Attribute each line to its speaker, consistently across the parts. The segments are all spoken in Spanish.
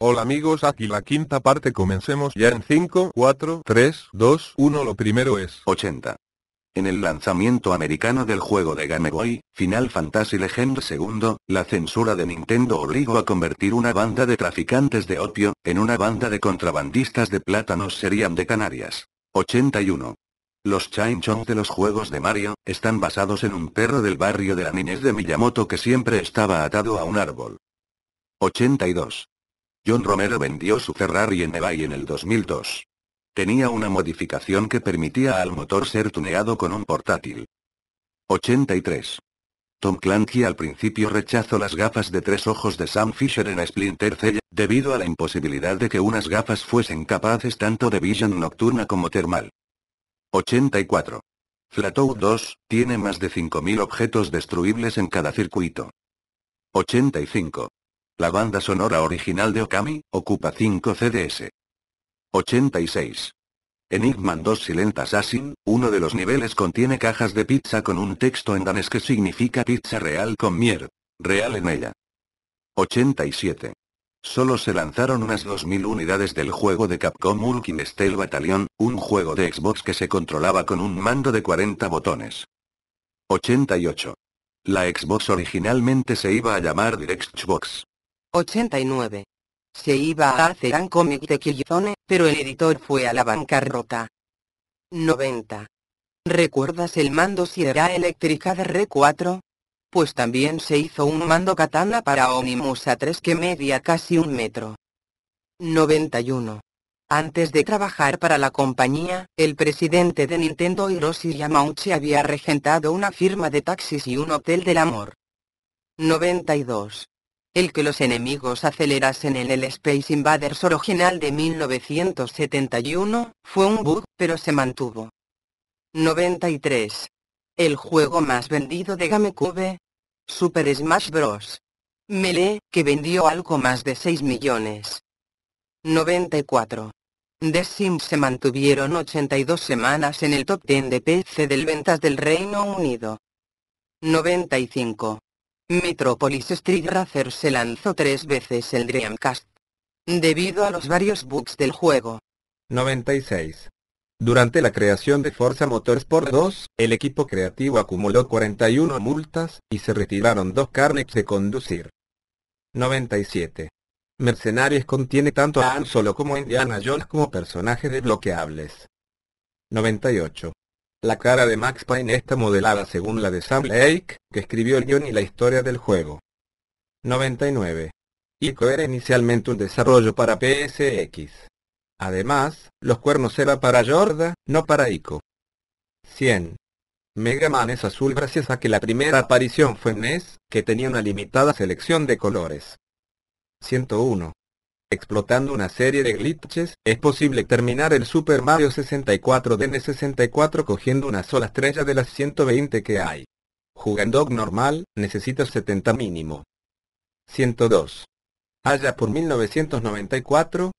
Speaker 1: Hola amigos, aquí la quinta parte comencemos ya en 5, 4, 3, 2, 1 lo
Speaker 2: primero es 80. En el lanzamiento americano del juego de Game Boy, Final Fantasy Legend II, la censura de Nintendo obligó a convertir una banda de traficantes de opio, en una banda de contrabandistas de plátanos serían de Canarias. 81. Los Chong de los juegos de Mario, están basados en un perro del barrio de la niñez de Miyamoto que siempre estaba atado a un árbol. 82. John Romero vendió su Ferrari en eBay en el 2002. Tenía una modificación que permitía al motor ser tuneado con un portátil. 83. Tom Clancy al principio rechazó las gafas de tres ojos de Sam Fisher en Splinter Cell, debido a la imposibilidad de que unas gafas fuesen capaces tanto de visión nocturna como termal. 84. Flatout 2, tiene más de 5.000 objetos destruibles en cada circuito. 85. La banda sonora original de Okami, ocupa 5 CDS. 86. Enigman 2 Silent Assassin, uno de los niveles contiene cajas de pizza con un texto en danés que significa pizza real con mier. Real en ella. 87. Solo se lanzaron unas 2.000 unidades del juego de Capcom Ultimate Steel Battalion, un juego de Xbox que se controlaba con un mando de 40 botones. 88. La Xbox originalmente se iba a llamar Direct
Speaker 3: 89. Se iba a hacer un cómic de Killzone, pero el editor fue a la bancarrota. 90. ¿Recuerdas el mando Sierra eléctrica de R4? Pues también se hizo un mando katana para Omnimus A3 que media casi un metro. 91. Antes de trabajar para la compañía, el presidente de Nintendo Hiroshi Yamauchi había regentado una firma de taxis y un hotel del amor. 92 el que los enemigos acelerasen en el Space Invaders original de 1971, fue un bug, pero se mantuvo. 93. El juego más vendido de GameCube. Super Smash Bros. Melee, que vendió algo más de 6 millones. 94. The Sims se mantuvieron 82 semanas en el top 10 de PC del ventas del Reino Unido. 95. Metropolis Street Racer se lanzó tres veces el Dreamcast. Debido a los varios bugs del juego.
Speaker 4: 96. Durante la creación de Forza Motorsport 2, el equipo creativo acumuló 41 multas, y se retiraron dos carnets de conducir. 97. Mercenarios contiene tanto a Han Solo como a Indiana Jones como personajes desbloqueables. 98. La cara de Max Payne está modelada según la de Sam Lake, que escribió el guion y la historia del juego. 99. ICO era inicialmente un desarrollo para PSX. Además, los cuernos eran para Yorda, no para ICO. 100. Mega Man es azul gracias a que la primera aparición fue en NES, que tenía una limitada selección de colores. 101. Explotando una serie de glitches, es posible terminar el Super Mario 64 DN64 cogiendo una sola estrella de las 120 que hay. Jugando normal, necesitas 70 mínimo. 102 allá por 1994,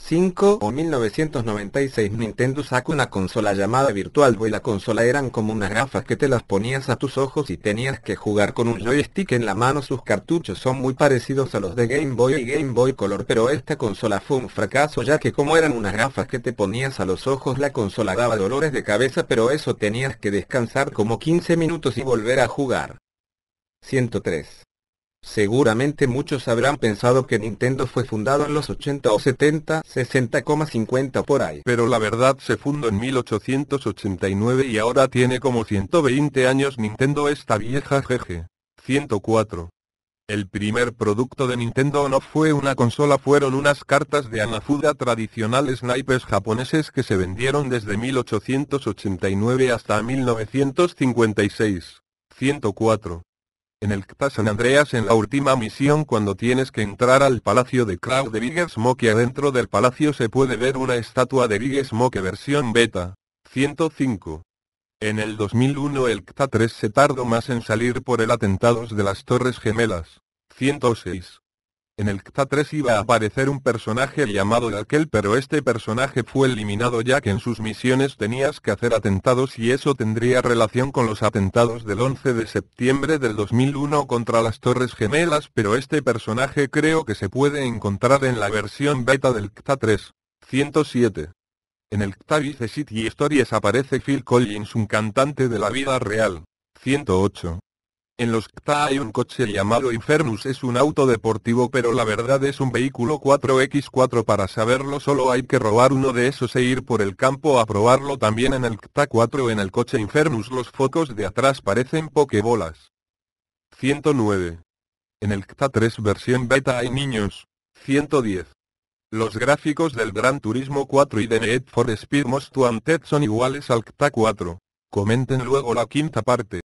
Speaker 4: 5 o 1996 Nintendo sacó una consola llamada Virtual Boy. La consola eran como unas gafas que te las ponías a tus ojos y tenías que jugar con un joystick en la mano. Sus cartuchos son muy parecidos a los de Game Boy y Game Boy Color, pero esta consola fue un fracaso ya que como eran unas gafas que te ponías a los ojos, la consola daba dolores de cabeza, pero eso tenías que descansar como 15 minutos y volver a jugar. 103. Seguramente muchos habrán pensado que Nintendo fue fundado en los 80 o 70, 60,50 por ahí.
Speaker 1: Pero la verdad se fundó en 1889 y ahora tiene como 120 años Nintendo esta vieja jeje. 104. El primer producto de Nintendo no fue una consola, fueron unas cartas de Anafuda tradicionales naipes japoneses que se vendieron desde 1889 hasta 1956. 104 en el CTA San Andreas en la última misión cuando tienes que entrar al palacio de Kraut de Big Smoke adentro del palacio se puede ver una estatua de Big Smoke versión beta. 105. En el 2001 el CTA 3 se tardó más en salir por el atentados de las Torres Gemelas. 106. En el KTA 3 iba a aparecer un personaje llamado Raquel pero este personaje fue eliminado ya que en sus misiones tenías que hacer atentados y eso tendría relación con los atentados del 11 de septiembre del 2001 contra las Torres Gemelas pero este personaje creo que se puede encontrar en la versión beta del KTA 3. 107. En el KTA Vice City Stories aparece Phil Collins un cantante de la vida real. 108. En los CTA hay un coche llamado Infernus, es un auto deportivo pero la verdad es un vehículo 4x4 para saberlo solo hay que robar uno de esos e ir por el campo a probarlo también en el CTA 4 en el coche Infernus los focos de atrás parecen pokebolas. 109. En el CTA 3 versión beta hay niños. 110. Los gráficos del Gran Turismo 4 y de Need
Speaker 4: for Speed Most Wanted son iguales al CTA 4. Comenten luego la quinta parte.